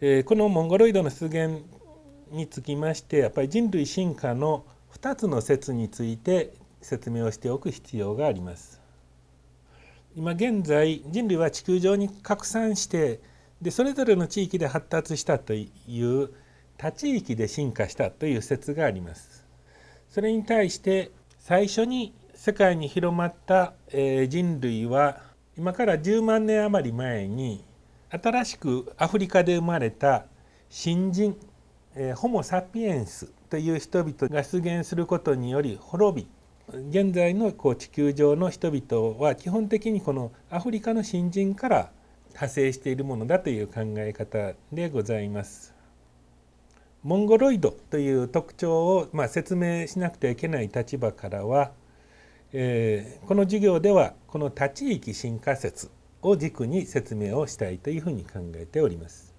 えー、このモンゴロイドの出現につきましてやっぱり人類進化の2つの説について説明をしておく必要があります。今現在人類は地球上に拡散してでそれぞれの地域で発達したという他地域で進化したという説があります。それに対して最初に世界に広まった、え人類は今から10万年余り前に新しくアフリカで生まれた新人、えー、ホモ・サピエンスという人々が出現することにより滅び現在のこう地球上の人々は基本的にこのアフリカの新人から派生しているものだという考え方でございます。モンゴロイドという特徴を、まあ、説明しなくてはいけない立場からは、えー、この授業ではこの「立ち域進化説」を軸に説明をしたいというふうに考えております。